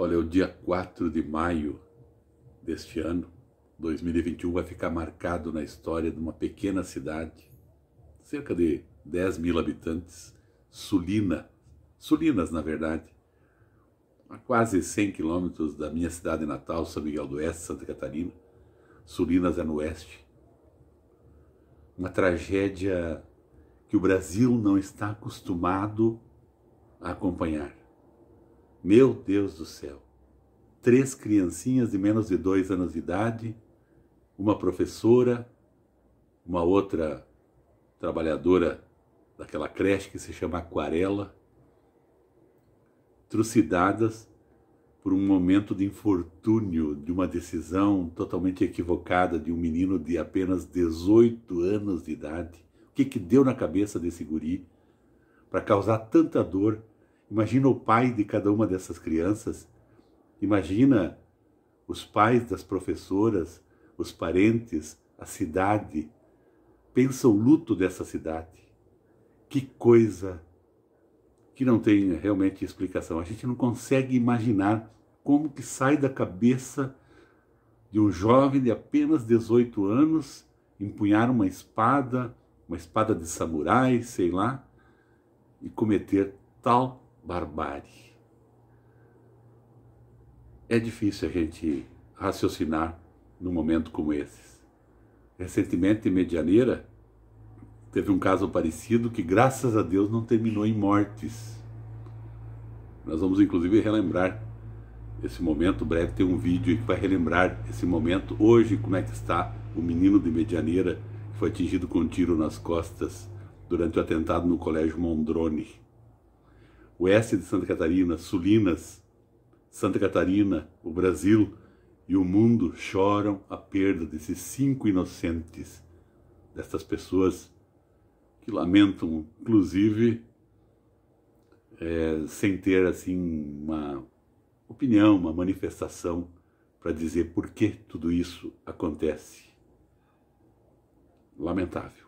Olha, o dia 4 de maio deste ano, 2021, vai ficar marcado na história de uma pequena cidade, cerca de 10 mil habitantes, Sulina, Sulinas, na verdade, a quase 100 quilômetros da minha cidade natal, São Miguel do Oeste, Santa Catarina. Sulinas é no oeste. Uma tragédia que o Brasil não está acostumado a acompanhar. Meu Deus do céu! Três criancinhas de menos de dois anos de idade, uma professora, uma outra trabalhadora daquela creche que se chama Aquarela, trucidadas por um momento de infortúnio, de uma decisão totalmente equivocada de um menino de apenas 18 anos de idade. O que, que deu na cabeça desse guri para causar tanta dor Imagina o pai de cada uma dessas crianças, imagina os pais das professoras, os parentes, a cidade. Pensa o luto dessa cidade. Que coisa que não tem realmente explicação. A gente não consegue imaginar como que sai da cabeça de um jovem de apenas 18 anos empunhar uma espada, uma espada de samurai, sei lá, e cometer tal barbárie. É difícil a gente raciocinar num momento como esse. Recentemente, em Medianeira, teve um caso parecido que, graças a Deus, não terminou em mortes. Nós vamos, inclusive, relembrar esse momento breve. Tem um vídeo que vai relembrar esse momento. Hoje, como é que está o menino de Medianeira que foi atingido com um tiro nas costas durante o atentado no Colégio Mondrone oeste de Santa Catarina, Sulinas, Santa Catarina, o Brasil e o mundo choram a perda desses cinco inocentes, destas pessoas que lamentam, inclusive, é, sem ter assim uma opinião, uma manifestação para dizer por que tudo isso acontece. Lamentável.